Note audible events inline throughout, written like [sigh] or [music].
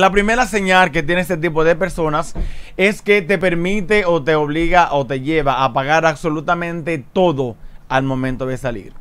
La primera señal que tiene este tipo de personas es que te permite o te obliga o te lleva a pagar absolutamente todo al momento de salir.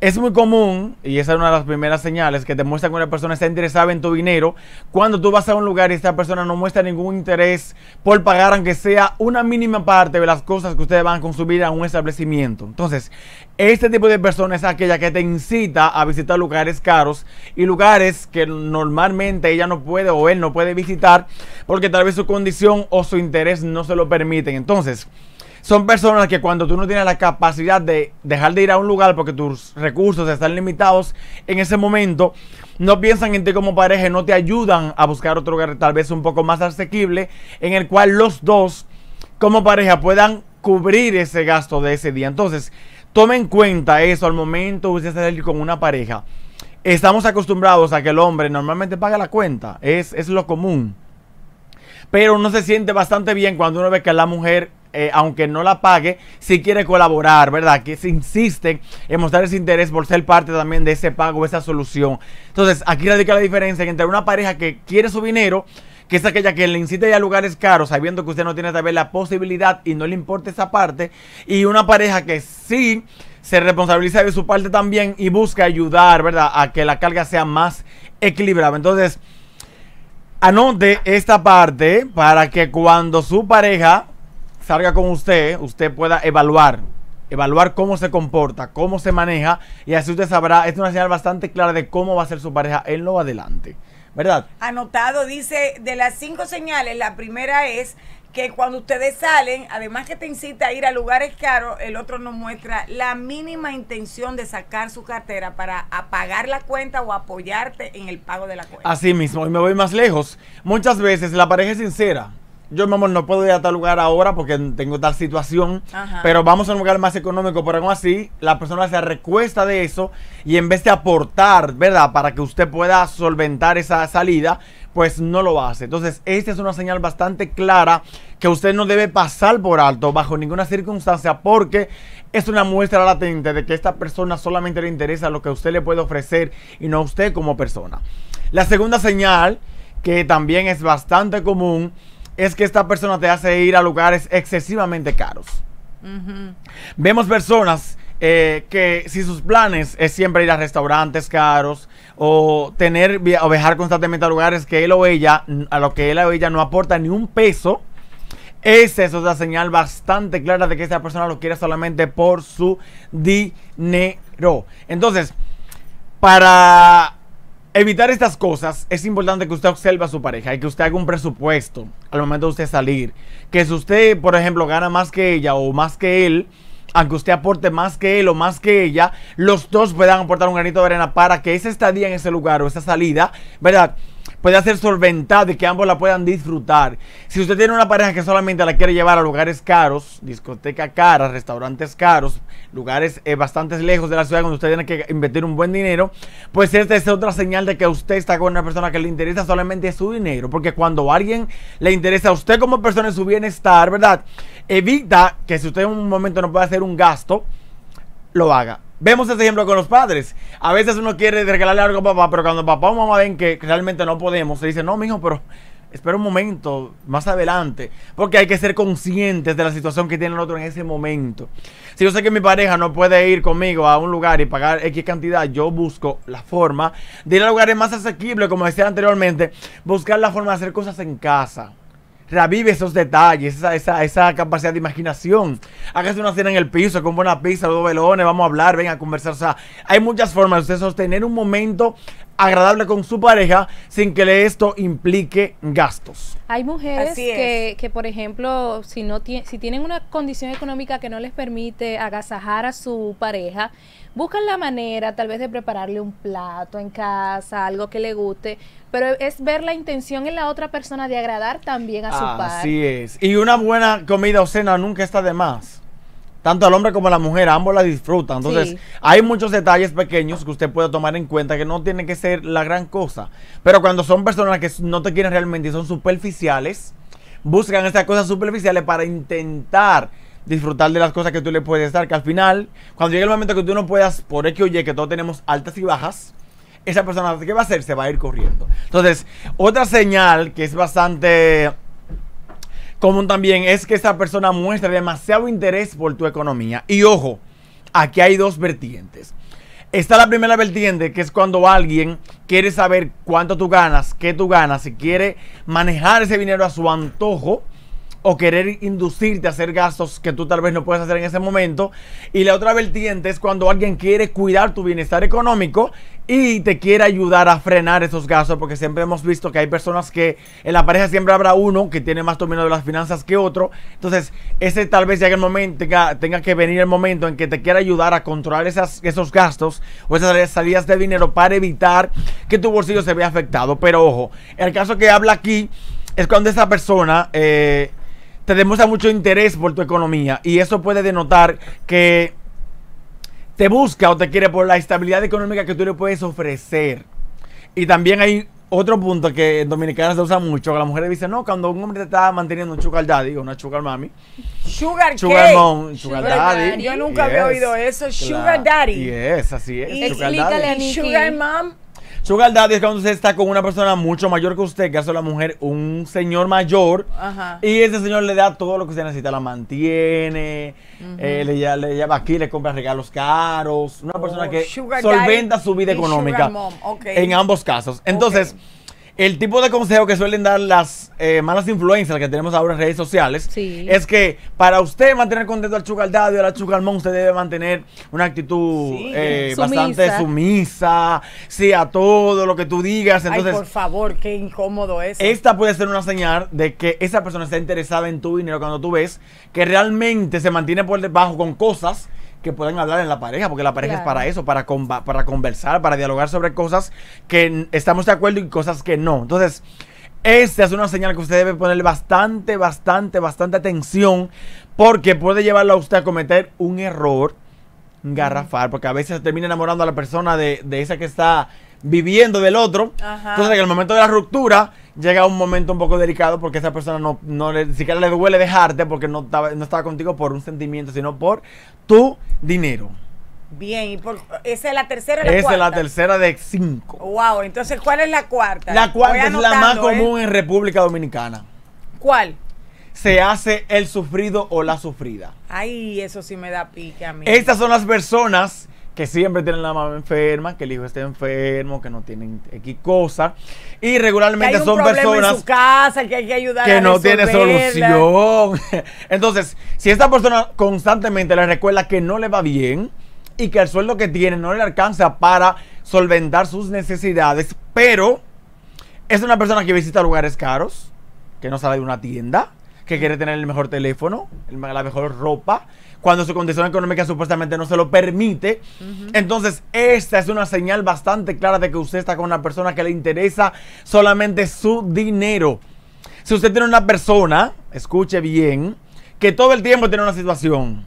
Es muy común, y esa es una de las primeras señales que te muestra que una persona está interesada en tu dinero, cuando tú vas a un lugar y esta persona no muestra ningún interés por pagar, aunque sea una mínima parte de las cosas que ustedes van a consumir en un establecimiento. Entonces, este tipo de persona es aquella que te incita a visitar lugares caros y lugares que normalmente ella no puede o él no puede visitar porque tal vez su condición o su interés no se lo permiten. Entonces, son personas que cuando tú no tienes la capacidad de dejar de ir a un lugar porque tus recursos están limitados en ese momento, no piensan en ti como pareja, no te ayudan a buscar otro lugar tal vez un poco más asequible, en el cual los dos como pareja puedan cubrir ese gasto de ese día. Entonces, tome en cuenta eso al momento de salir con una pareja. Estamos acostumbrados a que el hombre normalmente paga la cuenta, es, es lo común. Pero uno se siente bastante bien cuando uno ve que la mujer eh, aunque no la pague, si quiere colaborar, ¿verdad? Que se insiste en mostrar ese interés por ser parte también de ese pago, esa solución. Entonces, aquí radica la diferencia entre una pareja que quiere su dinero, que es aquella que le incita a a lugares caros, sabiendo que usted no tiene tal la posibilidad y no le importa esa parte, y una pareja que sí se responsabiliza de su parte también y busca ayudar, ¿verdad? A que la carga sea más equilibrada. Entonces, anote esta parte para que cuando su pareja salga con usted, usted pueda evaluar, evaluar cómo se comporta, cómo se maneja, y así usted sabrá, es una señal bastante clara de cómo va a ser su pareja en lo adelante. ¿Verdad? Anotado, dice, de las cinco señales, la primera es que cuando ustedes salen, además que te incita a ir a lugares caros, el otro no muestra la mínima intención de sacar su cartera para apagar la cuenta o apoyarte en el pago de la cuenta. Así mismo, y me voy más lejos. Muchas veces la pareja es sincera, yo, mi no puedo ir a tal lugar ahora porque tengo tal situación, pero vamos a un lugar más económico, pero aún así, la persona se recuesta de eso y en vez de aportar, ¿verdad? Para que usted pueda solventar esa salida, pues no lo hace. Entonces, esta es una señal bastante clara que usted no debe pasar por alto bajo ninguna circunstancia porque es una muestra latente de que esta persona solamente le interesa lo que usted le puede ofrecer y no a usted como persona. La segunda señal, que también es bastante común, es que esta persona te hace ir a lugares excesivamente caros. Vemos personas eh, que si sus planes es siempre ir a restaurantes caros o tener o viajar constantemente a lugares que él o ella a lo que él o ella no aporta ni un peso, esa es la señal bastante clara de que esta persona lo quiere solamente por su dinero. Entonces, para evitar estas cosas, es importante que usted observe a su pareja y que usted haga un presupuesto al momento de usted salir. Que si usted, por ejemplo, gana más que ella o más que él, aunque usted aporte más que él o más que ella, los dos puedan aportar un granito de arena para que ese estadía en ese lugar o esa salida, ¿verdad? puede hacer solventado de que ambos la puedan disfrutar. Si usted tiene una pareja que solamente la quiere llevar a lugares caros, discotecas caras, restaurantes caros, lugares eh, bastante lejos de la ciudad donde usted tiene que invertir un buen dinero, pues esta es otra señal de que usted está con una persona que le interesa solamente su dinero. Porque cuando a alguien le interesa a usted como persona su bienestar, ¿verdad? Evita que si usted en un momento no puede hacer un gasto, lo haga. Vemos este ejemplo con los padres. A veces uno quiere regalarle algo a papá, pero cuando papá o mamá ven que realmente no podemos, se dice, no, mijo, pero espera un momento, más adelante. Porque hay que ser conscientes de la situación que tiene el otro en ese momento. Si yo sé que mi pareja no puede ir conmigo a un lugar y pagar X cantidad, yo busco la forma de ir a lugares más asequibles, como decía anteriormente, buscar la forma de hacer cosas en casa revive esos detalles, esa, esa, esa capacidad de imaginación. Hágase una cena en el piso, con buena pizza, dos velones, vamos a hablar, ven a conversar. O sea, hay muchas formas de sostener un momento agradable con su pareja sin que esto implique gastos. Hay mujeres que, que, por ejemplo, si, no si tienen una condición económica que no les permite agasajar a su pareja, buscan la manera tal vez de prepararle un plato en casa, algo que le guste, pero es ver la intención en la otra persona de agradar también a su Así Así es. Y una buena comida o cena nunca está de más tanto al hombre como la mujer, ambos la disfrutan. Entonces, hay muchos detalles pequeños que usted puede tomar en cuenta que no tiene que ser la gran cosa. Pero cuando son personas que no te quieren realmente y son superficiales, buscan estas cosas superficiales para intentar disfrutar de las cosas que tú le puedes dar. Que al final, cuando llegue el momento que tú no puedas, por X o Y, que todos tenemos altas y bajas, esa persona, ¿qué va a hacer? Se va a ir corriendo. Entonces, otra señal que es bastante Común también es que esa persona muestra demasiado interés por tu economía. Y ojo, aquí hay dos vertientes. Está la primera vertiente, que es cuando alguien quiere saber cuánto tú ganas, qué tú ganas, si quiere manejar ese dinero a su antojo o querer inducirte a hacer gastos que tú tal vez no puedes hacer en ese momento. Y la otra vertiente es cuando alguien quiere cuidar tu bienestar económico y te quiere ayudar a frenar esos gastos, porque siempre hemos visto que hay personas que en la pareja siempre habrá uno que tiene más dominio de las finanzas que otro. Entonces, ese tal vez llegue el momento, tenga, tenga que venir el momento en que te quiera ayudar a controlar esos gastos o esas salidas de dinero para evitar que tu bolsillo se vea afectado. Pero ojo, el caso que habla aquí es cuando esa persona... Eh, te demuestra mucho interés por tu economía y eso puede denotar que te busca o te quiere por la estabilidad económica que tú le puedes ofrecer. Y también hay otro punto que en Dominicana se usa mucho, que las mujeres dice, no, cuando un hombre te está manteniendo un sugar daddy, o una sugar mami. Sugar, sugar mom, sugar, daddy. Yo nunca había oído eso, sugar daddy. Y es, así es. Explícale a Sugar mom. Sugar Daddy es cuando usted está con una persona mucho mayor que usted, que hace la mujer, un señor mayor, y ese señor le da todo lo que usted necesita, la mantiene, eh, le, lleva, aquí, le compra regalos caros, una persona oh, que solventa su vida económica En ambos casos. Entonces, el tipo de consejo que suelen dar las eh, malas influencias que tenemos ahora en redes sociales es que para usted mantener contento al chucaldadio, al chucalmón, usted debe mantener una actitud eh, bastante sumisa, sí, a todo lo que tú digas. Entonces, Ay, por favor, qué incómodo es. Esta puede ser una señal de que esa persona está interesada en tu dinero cuando tú ves que realmente se mantiene por debajo con cosas que puedan hablar en la pareja, porque la pareja es para eso, para, para conversar, para dialogar sobre cosas que estamos de acuerdo y cosas que no. Entonces, esta es una señal que usted debe ponerle bastante, bastante, bastante atención, porque puede llevarlo a usted a cometer un error garrafar porque a veces se termina enamorando a la persona de, esa que está viviendo del otro. Entonces, en el momento de la ruptura, llega un momento un poco delicado porque esa persona no, le, siquiera le duele dejarte porque no estaba, no estaba contigo por un sentimiento, sino por tu dinero. Bien, y por, esa es la tercera. La esa es la tercera de cinco. Wow, entonces, ¿cuál es la cuarta? La cuarta es la más ¿eh? común en República Dominicana. ¿Cuál? Se hace el sufrido o la sufrida. Ay, eso sí me da pique a mí. Estas son las personas que siempre tienen la mamá enferma, que el hijo está enfermo, que no tienen X cosa. Y regularmente son personas. su casa, que hay que ayudar Que no tiene solución. [laughs] Entonces, si esta persona constantemente le recuerda que no le va bien y que el sueldo que tiene no le alcanza para solventar sus necesidades, pero es una persona que visita lugares caros, que no sale de una tienda que quiere tener el mejor teléfono, la mejor ropa, cuando su condición económica supuestamente no se lo permite. Entonces, esta es una señal bastante clara de que usted está con una persona que le interesa solamente su dinero. Si usted tiene una persona, escuche bien, que todo el tiempo tiene una situación,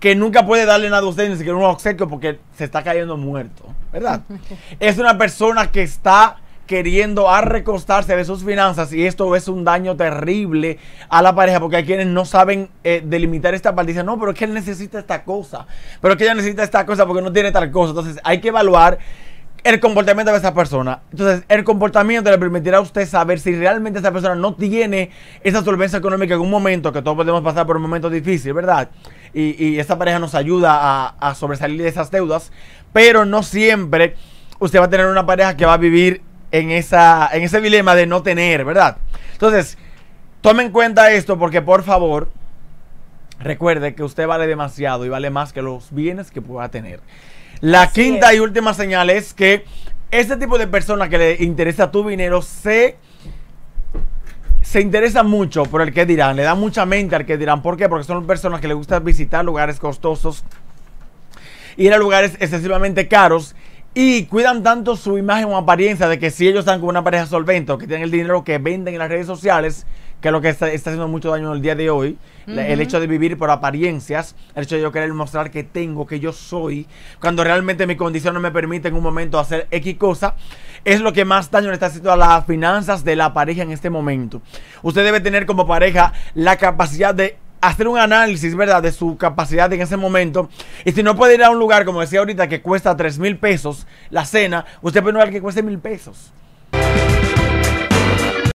que nunca puede darle nada a usted, ni siquiera un obsequio, porque se está cayendo muerto, ¿verdad? [laughs] es una persona que está queriendo a recostarse de sus finanzas y esto es un daño terrible a la pareja porque hay quienes no saben eh, delimitar esta parte. Dicen, no, pero es que él necesita esta cosa, pero es que ella necesita esta cosa porque no tiene tal cosa. Entonces hay que evaluar el comportamiento de esa persona. Entonces el comportamiento le permitirá a usted saber si realmente esa persona no tiene esa solvencia económica en un momento que todos podemos pasar por un momento difícil, ¿verdad? Y, esta pareja nos ayuda a sobresalir de esas deudas, pero no siempre usted va a tener una pareja que va a vivir en, esa, en ese dilema de no tener, ¿verdad? Entonces, tomen en cuenta esto porque por favor, recuerde que usted vale demasiado y vale más que los bienes que pueda tener. La quinta y última señal es que ese tipo de persona que le interesa tu dinero se se interesa mucho por el que dirán, le da mucha mente al que dirán. ¿Por qué? Porque son personas que le gusta visitar lugares costosos, ir a lugares excesivamente caros y cuidan tanto su imagen o apariencia de que si ellos están con una pareja solvente o que tienen el dinero que venden en las redes sociales, que es lo que está, haciendo mucho daño en el día de hoy, el hecho de vivir por apariencias, el hecho de yo querer mostrar que tengo, que yo soy, cuando realmente mi condición no me permite en un momento hacer X cosa, es lo que más daño le está haciendo a las finanzas de la pareja en este momento. Usted debe tener como pareja la capacidad de hacer un análisis, ¿verdad?, de su capacidad en ese momento. Y si no puede ir a un lugar, como decía ahorita, que cuesta tres mil pesos la cena, usted puede ir a que cueste mil pesos.